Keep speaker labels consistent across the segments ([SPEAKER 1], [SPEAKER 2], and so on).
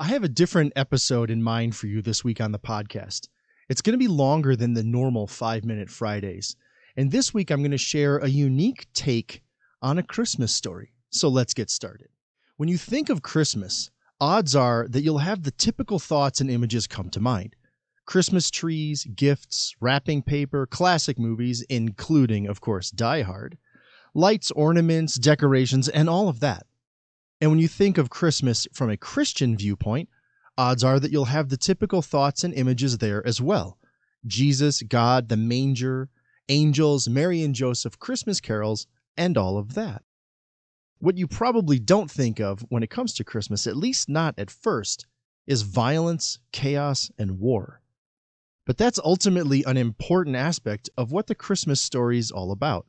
[SPEAKER 1] I have a different episode in mind for you this week on the podcast. It's going to be longer than the normal five minute Fridays. And this week, I'm going to share a unique take on a Christmas story. So let's get started. When you think of Christmas, odds are that you'll have the typical thoughts and images come to mind Christmas trees, gifts, wrapping paper, classic movies, including, of course, Die Hard, lights, ornaments, decorations, and all of that. And when you think of Christmas from a Christian viewpoint, odds are that you'll have the typical thoughts and images there as well Jesus, God, the manger, angels, Mary and Joseph, Christmas carols, and all of that. What you probably don't think of when it comes to Christmas, at least not at first, is violence, chaos, and war. But that's ultimately an important aspect of what the Christmas story is all about.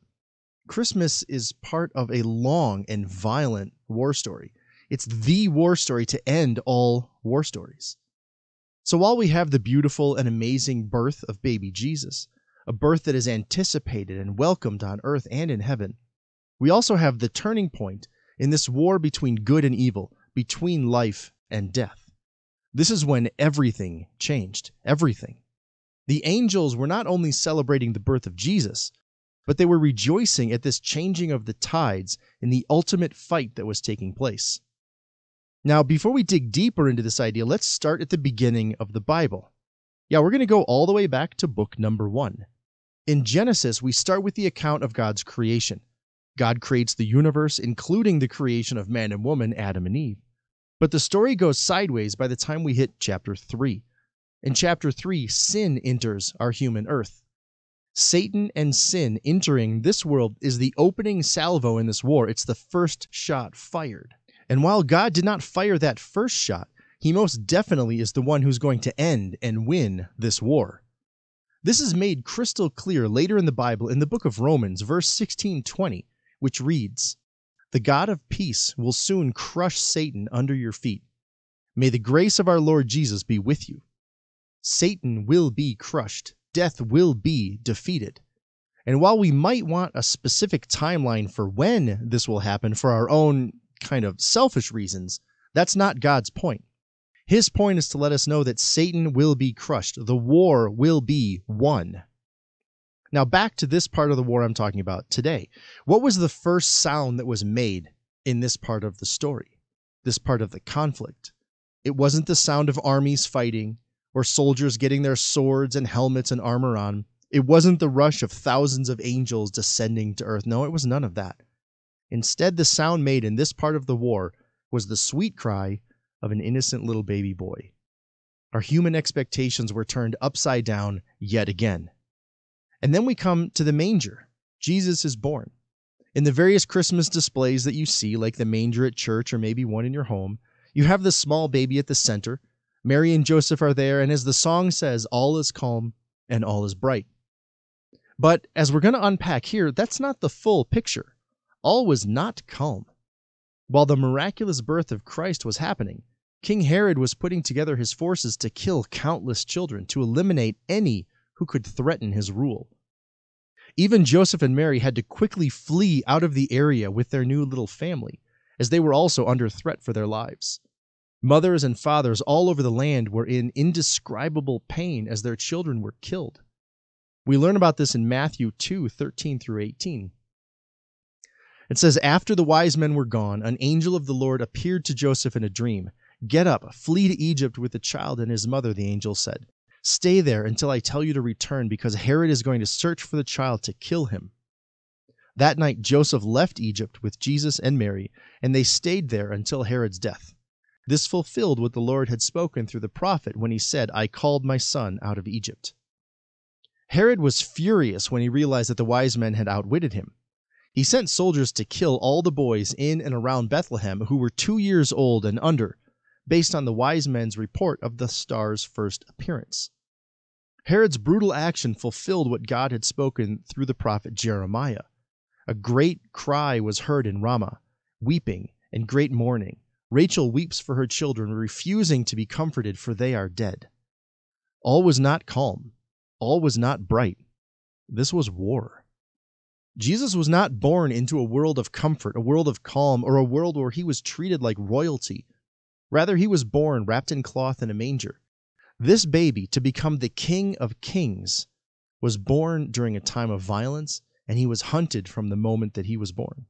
[SPEAKER 1] Christmas is part of a long and violent war story. It's the war story to end all war stories. So while we have the beautiful and amazing birth of baby Jesus, a birth that is anticipated and welcomed on earth and in heaven, we also have the turning point in this war between good and evil, between life and death. This is when everything changed, everything. The angels were not only celebrating the birth of Jesus, but they were rejoicing at this changing of the tides in the ultimate fight that was taking place. Now, before we dig deeper into this idea, let's start at the beginning of the Bible. Yeah, we're going to go all the way back to book number one. In Genesis, we start with the account of God's creation. God creates the universe, including the creation of man and woman, Adam and Eve. But the story goes sideways by the time we hit chapter 3. In chapter 3, sin enters our human earth. Satan and sin entering this world is the opening salvo in this war. It's the first shot fired. And while God did not fire that first shot, he most definitely is the one who's going to end and win this war. This is made crystal clear later in the Bible in the book of Romans, verse 16:20, which reads, "The God of peace will soon crush Satan under your feet. May the grace of our Lord Jesus be with you. Satan will be crushed death will be defeated. And while we might want a specific timeline for when this will happen for our own kind of selfish reasons, that's not God's point. His point is to let us know that Satan will be crushed, the war will be won. Now, back to this part of the war I'm talking about today. What was the first sound that was made in this part of the story, this part of the conflict? It wasn't the sound of armies fighting or soldiers getting their swords and helmets and armor on. It wasn't the rush of thousands of angels descending to earth. No, it was none of that. Instead, the sound made in this part of the war was the sweet cry of an innocent little baby boy. Our human expectations were turned upside down yet again. And then we come to the manger. Jesus is born. In the various Christmas displays that you see, like the manger at church or maybe one in your home, you have the small baby at the center Mary and Joseph are there, and as the song says, all is calm and all is bright. But as we're going to unpack here, that's not the full picture. All was not calm. While the miraculous birth of Christ was happening, King Herod was putting together his forces to kill countless children, to eliminate any who could threaten his rule. Even Joseph and Mary had to quickly flee out of the area with their new little family, as they were also under threat for their lives. Mothers and fathers all over the land were in indescribable pain as their children were killed. We learn about this in Matthew 2 13 through 18. It says, After the wise men were gone, an angel of the Lord appeared to Joseph in a dream. Get up, flee to Egypt with the child and his mother, the angel said. Stay there until I tell you to return, because Herod is going to search for the child to kill him. That night Joseph left Egypt with Jesus and Mary, and they stayed there until Herod's death. This fulfilled what the Lord had spoken through the prophet when he said, "I called my son out of Egypt." Herod was furious when he realized that the wise men had outwitted him. He sent soldiers to kill all the boys in and around Bethlehem who were two years old and under, based on the wise men's report of the star's first appearance. Herod's brutal action fulfilled what God had spoken through the prophet Jeremiah. A great cry was heard in Ramah, weeping and great mourning Rachel weeps for her children, refusing to be comforted, for they are dead. All was not calm. All was not bright. This was war. Jesus was not born into a world of comfort, a world of calm, or a world where he was treated like royalty. Rather, he was born wrapped in cloth in a manger. This baby, to become the King of Kings, was born during a time of violence, and he was hunted from the moment that he was born.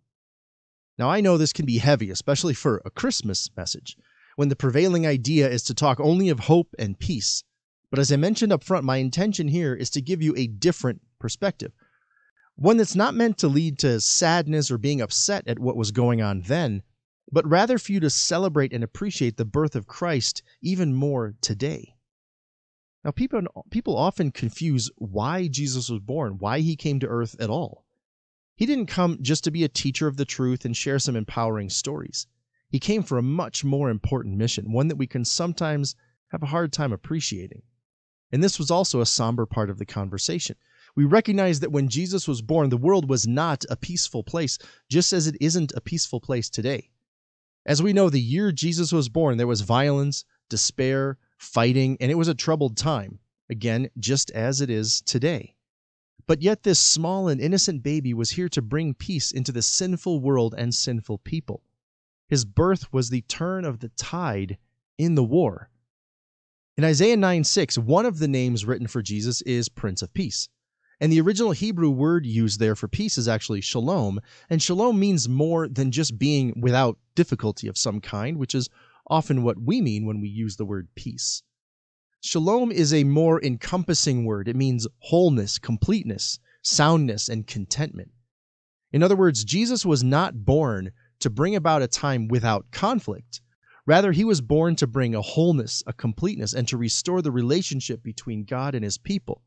[SPEAKER 1] Now, I know this can be heavy, especially for a Christmas message, when the prevailing idea is to talk only of hope and peace. But as I mentioned up front, my intention here is to give you a different perspective. One that's not meant to lead to sadness or being upset at what was going on then, but rather for you to celebrate and appreciate the birth of Christ even more today. Now, people, people often confuse why Jesus was born, why he came to earth at all. He didn't come just to be a teacher of the truth and share some empowering stories. He came for a much more important mission, one that we can sometimes have a hard time appreciating. And this was also a somber part of the conversation. We recognize that when Jesus was born, the world was not a peaceful place, just as it isn't a peaceful place today. As we know, the year Jesus was born, there was violence, despair, fighting, and it was a troubled time, again, just as it is today. But yet this small and innocent baby was here to bring peace into the sinful world and sinful people. His birth was the turn of the tide in the war. In Isaiah 9 6, one of the names written for Jesus is Prince of Peace. And the original Hebrew word used there for peace is actually shalom, and shalom means more than just being without difficulty of some kind, which is often what we mean when we use the word peace. Shalom is a more encompassing word. It means wholeness, completeness, soundness, and contentment. In other words, Jesus was not born to bring about a time without conflict. Rather, he was born to bring a wholeness, a completeness, and to restore the relationship between God and his people,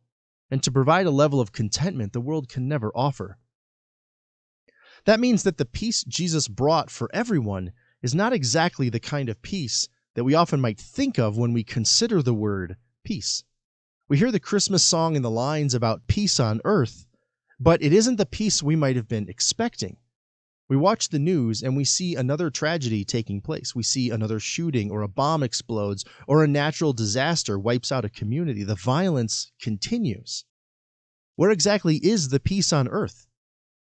[SPEAKER 1] and to provide a level of contentment the world can never offer. That means that the peace Jesus brought for everyone is not exactly the kind of peace that we often might think of when we consider the word peace. We hear the Christmas song in the lines about peace on earth, but it isn't the peace we might have been expecting. We watch the news and we see another tragedy taking place. We see another shooting, or a bomb explodes, or a natural disaster wipes out a community. The violence continues. Where exactly is the peace on earth?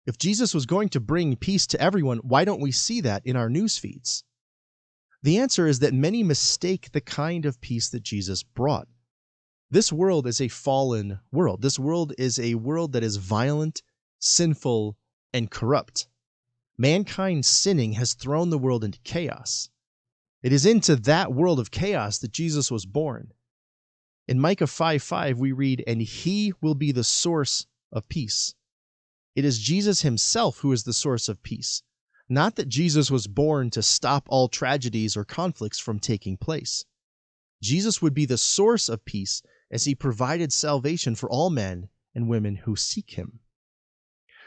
[SPEAKER 1] If Jesus was going to bring peace to everyone, why don't we see that in our news feeds? The answer is that many mistake the kind of peace that Jesus brought. This world is a fallen world. This world is a world that is violent, sinful, and corrupt. Mankind sinning has thrown the world into chaos. It is into that world of chaos that Jesus was born. In Micah 5 5, we read, And he will be the source of peace. It is Jesus himself who is the source of peace. Not that Jesus was born to stop all tragedies or conflicts from taking place. Jesus would be the source of peace as he provided salvation for all men and women who seek him.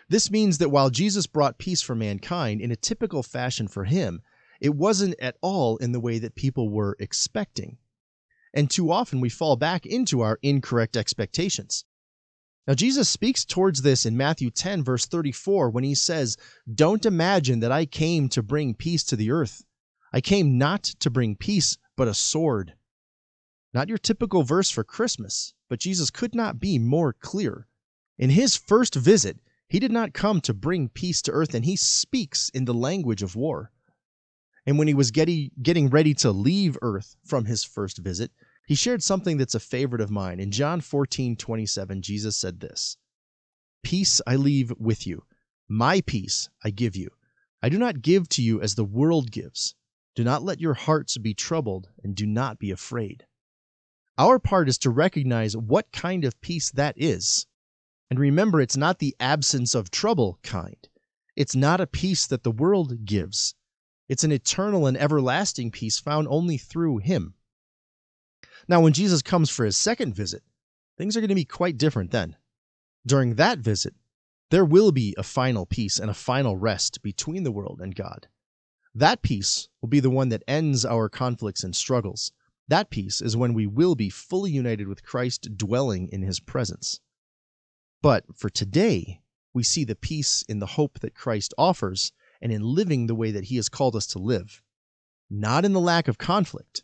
[SPEAKER 1] This means that while Jesus brought peace for mankind in a typical fashion for him, it wasn't at all in the way that people were expecting. And too often we fall back into our incorrect expectations, now Jesus speaks towards this in Matthew 10 verse 34 when he says, "Don't imagine that I came to bring peace to the earth. I came not to bring peace, but a sword." Not your typical verse for Christmas, but Jesus could not be more clear. In his first visit, he did not come to bring peace to earth and he speaks in the language of war. And when he was getting ready to leave earth from his first visit, he shared something that's a favorite of mine. In John 14, 27, Jesus said this Peace I leave with you, my peace I give you. I do not give to you as the world gives. Do not let your hearts be troubled, and do not be afraid. Our part is to recognize what kind of peace that is. And remember, it's not the absence of trouble kind. It's not a peace that the world gives. It's an eternal and everlasting peace found only through Him. Now, when Jesus comes for his second visit, things are going to be quite different then. During that visit, there will be a final peace and a final rest between the world and God. That peace will be the one that ends our conflicts and struggles. That peace is when we will be fully united with Christ dwelling in his presence. But for today, we see the peace in the hope that Christ offers and in living the way that he has called us to live, not in the lack of conflict,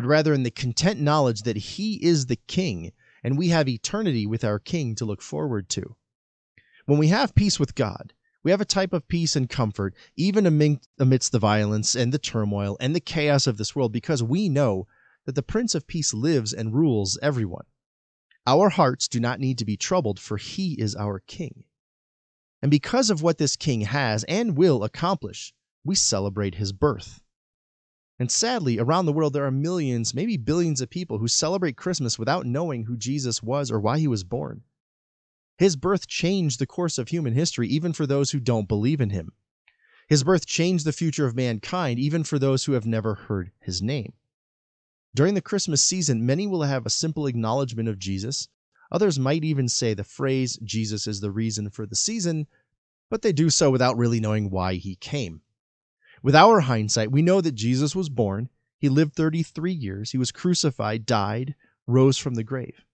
[SPEAKER 1] but rather in the content knowledge that he is the king and we have eternity with our king to look forward to. When we have peace with God, we have a type of peace and comfort even amidst the violence and the turmoil and the chaos of this world because we know that the Prince of Peace lives and rules everyone. Our hearts do not need to be troubled, for he is our king. And because of what this king has and will accomplish, we celebrate his birth. And sadly, around the world, there are millions, maybe billions of people who celebrate Christmas without knowing who Jesus was or why he was born. His birth changed the course of human history, even for those who don't believe in him. His birth changed the future of mankind, even for those who have never heard his name. During the Christmas season, many will have a simple acknowledgement of Jesus. Others might even say the phrase, Jesus is the reason for the season, but they do so without really knowing why he came. With our hindsight, we know that Jesus was born, he lived 33 years, he was crucified, died, rose from the grave.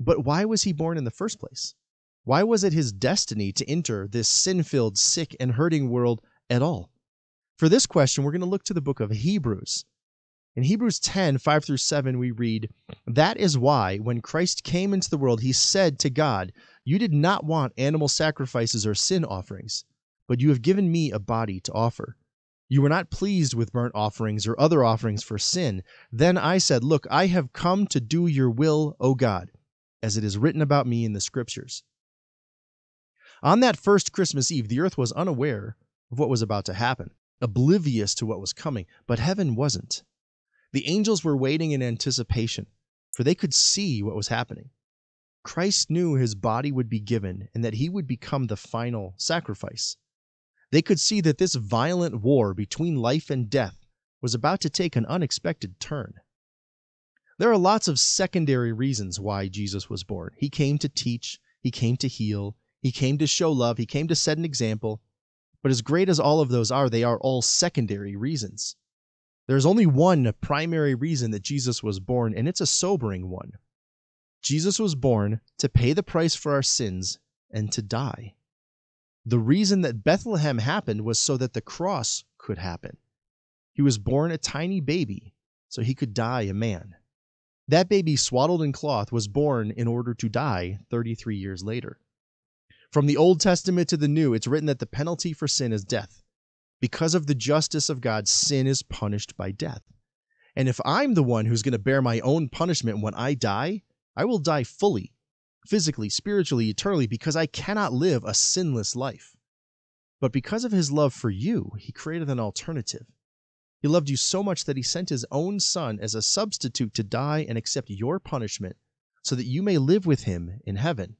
[SPEAKER 1] But why was he born in the first place? Why was it his destiny to enter this sin filled, sick, and hurting world at all? For this question, we're going to look to the book of Hebrews. In Hebrews 10 5 through 7, we read, That is why, when Christ came into the world, he said to God, You did not want animal sacrifices or sin offerings, but you have given me a body to offer you were not pleased with burnt offerings or other offerings for sin. Then I said, Look, I have come to do your will, O God, as it is written about me in the Scriptures. On that first Christmas Eve, the earth was unaware of what was about to happen, oblivious to what was coming, but heaven wasn't. The angels were waiting in anticipation, for they could see what was happening. Christ knew his body would be given and that he would become the final sacrifice. They could see that this violent war between life and death was about to take an unexpected turn. There are lots of secondary reasons why Jesus was born. He came to teach, he came to heal, he came to show love, he came to set an example. But as great as all of those are, they are all secondary reasons. There's only one primary reason that Jesus was born, and it's a sobering one. Jesus was born to pay the price for our sins and to die. The reason that Bethlehem happened was so that the cross could happen. He was born a tiny baby so he could die a man. That baby swaddled in cloth was born in order to die 33 years later. From the Old Testament to the New, it's written that the penalty for sin is death. Because of the justice of God, sin is punished by death. And if I'm the one who's going to bear my own punishment when I die, I will die fully physically, spiritually, eternally, because I cannot live a sinless life. But because of his love for you, he created an alternative. He loved you so much that he sent his own son as a substitute to die and accept your punishment so that you may live with him in heaven.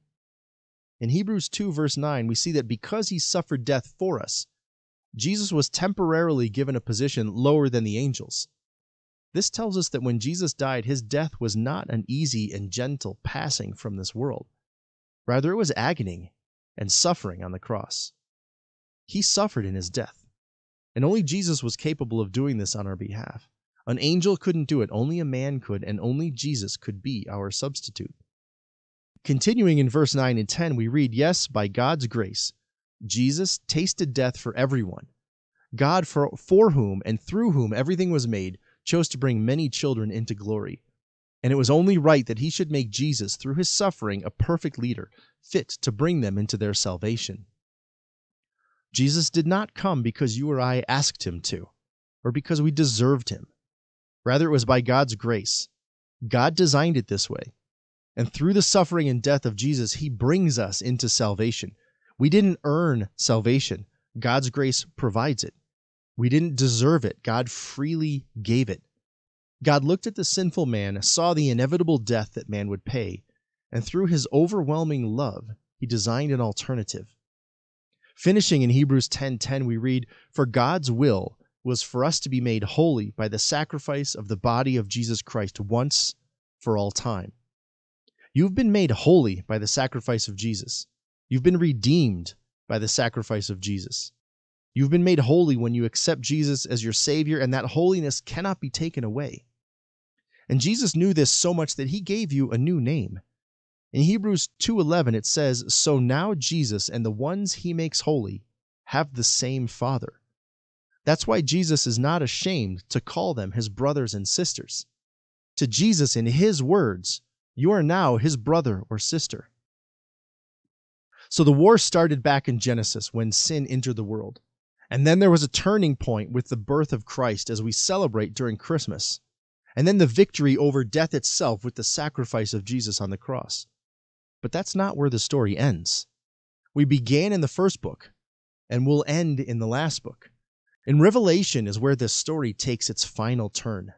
[SPEAKER 1] In Hebrews 2, verse 9, we see that because he suffered death for us, Jesus was temporarily given a position lower than the angels this tells us that when Jesus died, his death was not an easy and gentle passing from this world. Rather, it was agony and suffering on the cross. He suffered in his death, and only Jesus was capable of doing this on our behalf. An angel couldn't do it, only a man could, and only Jesus could be our substitute. Continuing in verse 9 and 10, we read, Yes, by God's grace, Jesus tasted death for everyone. God, for, for whom and through whom everything was made, chose to bring many children into glory, and it was only right that he should make Jesus through his suffering a perfect leader, fit to bring them into their salvation. Jesus did not come because you or I asked him to, or because we deserved him. Rather, it was by God's grace. God designed it this way. And through the suffering and death of Jesus, he brings us into salvation. We didn't earn salvation, God's grace provides it. We didn't deserve it. God freely gave it. God looked at the sinful man, saw the inevitable death that man would pay, and through his overwhelming love, he designed an alternative. Finishing in Hebrews 10:10 we read, "For God's will was for us to be made holy by the sacrifice of the body of Jesus Christ once for all time." You've been made holy by the sacrifice of Jesus. You've been redeemed by the sacrifice of Jesus. You've been made holy when you accept Jesus as your Savior, and that holiness cannot be taken away. And Jesus knew this so much that he gave you a new name. In Hebrews 2:11 it says, "So now Jesus and the ones he makes holy have the same Father." That's why Jesus is not ashamed to call them his brothers and sisters. To Jesus, in his words, you are now his brother or sister. So the war started back in Genesis when sin entered the world. And then there was a turning point with the birth of Christ as we celebrate during Christmas, and then the victory over death itself with the sacrifice of Jesus on the cross. But that's not where the story ends. We began in the first book, and we'll end in the last book. In Revelation is where this story takes its final turn.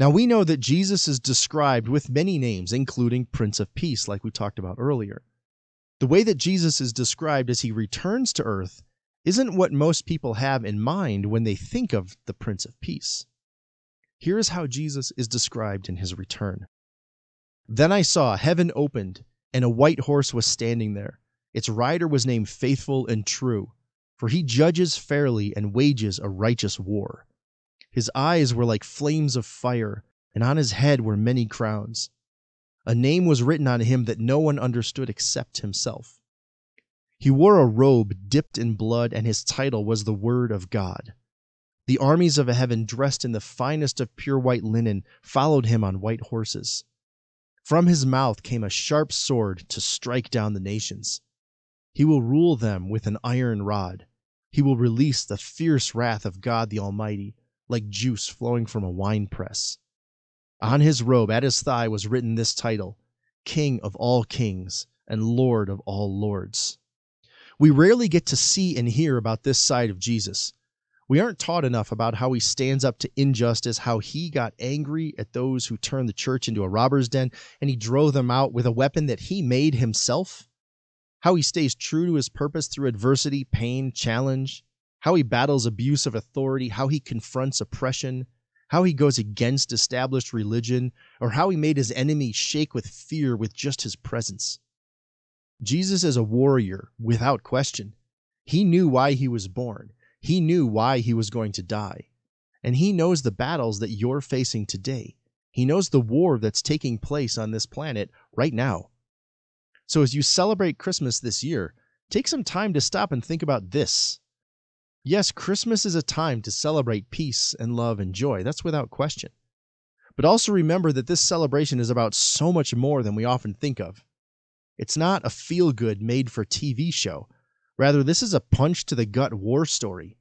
[SPEAKER 1] Now we know that Jesus is described with many names, including Prince of Peace, like we talked about earlier. The way that Jesus is described as he returns to earth isn't what most people have in mind when they think of the Prince of Peace. Here is how Jesus is described in his return Then I saw heaven opened, and a white horse was standing there. Its rider was named Faithful and True, for he judges fairly and wages a righteous war. His eyes were like flames of fire, and on his head were many crowns. A name was written on him that no one understood except himself. He wore a robe dipped in blood, and his title was the Word of God. The armies of heaven, dressed in the finest of pure white linen, followed him on white horses. From his mouth came a sharp sword to strike down the nations. He will rule them with an iron rod. He will release the fierce wrath of God the Almighty, like juice flowing from a winepress. On his robe at his thigh was written this title, King of all kings and Lord of all lords. We rarely get to see and hear about this side of Jesus. We aren't taught enough about how he stands up to injustice, how he got angry at those who turned the church into a robber's den, and he drove them out with a weapon that he made himself, how he stays true to his purpose through adversity, pain, challenge, how he battles abuse of authority, how he confronts oppression, how he goes against established religion, or how he made his enemies shake with fear with just his presence. Jesus is a warrior without question. He knew why he was born. He knew why he was going to die. And he knows the battles that you're facing today. He knows the war that's taking place on this planet right now. So as you celebrate Christmas this year, take some time to stop and think about this. Yes, Christmas is a time to celebrate peace and love and joy. That's without question. But also remember that this celebration is about so much more than we often think of. It's not a feel good, made for TV show. Rather, this is a punch to the gut war story.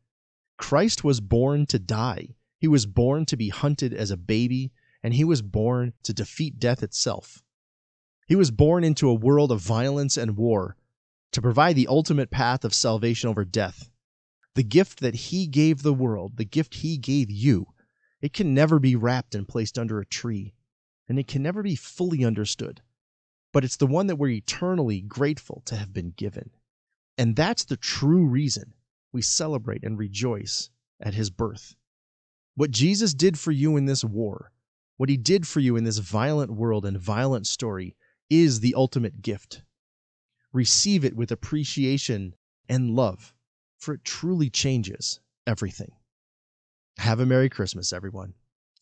[SPEAKER 1] Christ was born to die, he was born to be hunted as a baby, and he was born to defeat death itself. He was born into a world of violence and war to provide the ultimate path of salvation over death. The gift that he gave the world, the gift he gave you, it can never be wrapped and placed under a tree, and it can never be fully understood but it's the one that we're eternally grateful to have been given. And that's the true reason we celebrate and rejoice at his birth. What Jesus did for you in this war, what he did for you in this violent world and violent story, is the ultimate gift. Receive it with appreciation and love, for it truly changes everything. Have a Merry Christmas, everyone.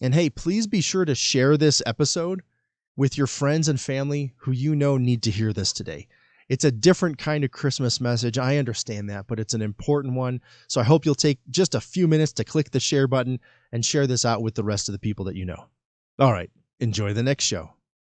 [SPEAKER 1] And hey, please be sure to share this episode with your friends and family who you know need to hear this today. It's a different kind of Christmas message. I understand that, but it's an important one. So I hope you'll take just a few minutes to click the share button and share this out with the rest of the people that you know. All right, enjoy the next show.